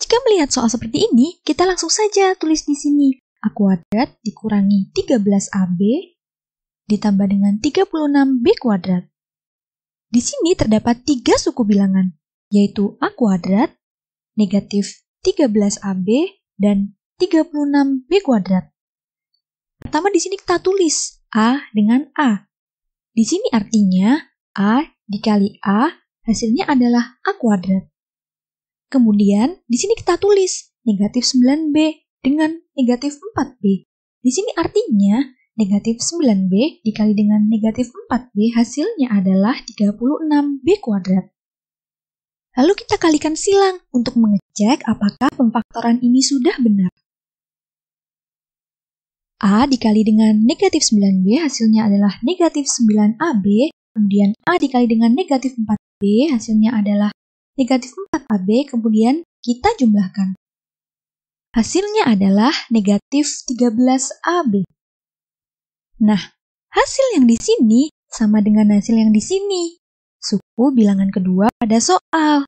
Jika melihat soal seperti ini, kita langsung saja tulis di sini. A kuadrat dikurangi 13AB ditambah dengan 36B kuadrat. Di sini terdapat tiga suku bilangan, yaitu A kuadrat, negatif 13AB, dan 36B kuadrat. Pertama di sini kita tulis A dengan A. Di sini artinya A dikali A hasilnya adalah A kuadrat. Kemudian, di sini kita tulis negatif 9B dengan negatif 4B. Di sini artinya negatif 9B dikali dengan negatif 4B hasilnya adalah 36B kuadrat. Lalu kita kalikan silang untuk mengecek apakah pemfaktoran ini sudah benar. A dikali dengan negatif 9B hasilnya adalah negatif 9AB, kemudian A dikali dengan negatif 4B hasilnya adalah negatif 4AB kemudian kita jumlahkan. Hasilnya adalah negatif 13AB. Nah, hasil yang di sini sama dengan hasil yang di sini. Suku bilangan kedua pada soal.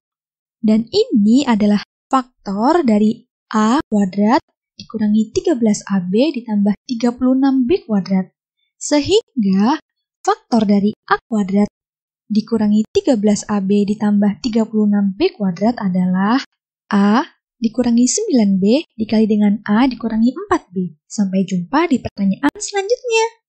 Dan ini adalah faktor dari A kuadrat dikurangi 13AB ditambah 36B kuadrat. Sehingga faktor dari A kuadrat dikurangi 13AB ditambah 36B kuadrat adalah A dikurangi 9B dikali dengan A dikurangi 4B. Sampai jumpa di pertanyaan selanjutnya.